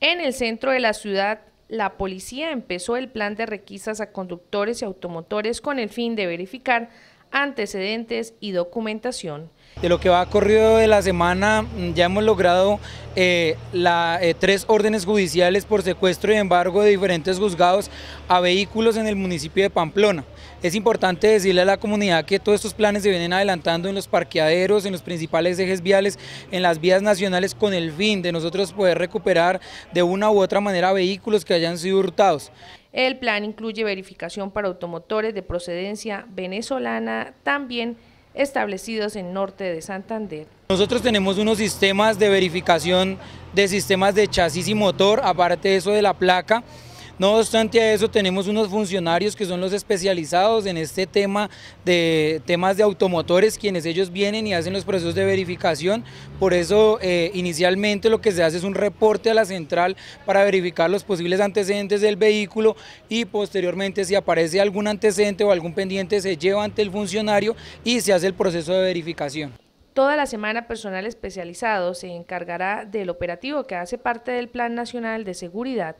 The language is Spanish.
En el centro de la ciudad, la policía empezó el plan de requisas a conductores y automotores con el fin de verificar antecedentes y documentación. De lo que va corrido de la semana, mm, ya hemos logrado eh, eh, tres órdenes judiciales por secuestro y embargo de diferentes juzgados a vehículos en el municipio de Pamplona. Es importante decirle a la comunidad que todos estos planes se vienen adelantando en los parqueaderos, en los principales ejes viales, en las vías nacionales, con el fin de nosotros poder recuperar de una u otra manera vehículos que hayan sido hurtados. El plan incluye verificación para automotores de procedencia venezolana, también establecidos en norte de Santander. Nosotros tenemos unos sistemas de verificación de sistemas de chasis y motor, aparte de eso de la placa, no obstante a eso, tenemos unos funcionarios que son los especializados en este tema de temas de automotores, quienes ellos vienen y hacen los procesos de verificación. Por eso, eh, inicialmente lo que se hace es un reporte a la central para verificar los posibles antecedentes del vehículo y posteriormente si aparece algún antecedente o algún pendiente se lleva ante el funcionario y se hace el proceso de verificación. Toda la semana personal especializado se encargará del operativo que hace parte del Plan Nacional de Seguridad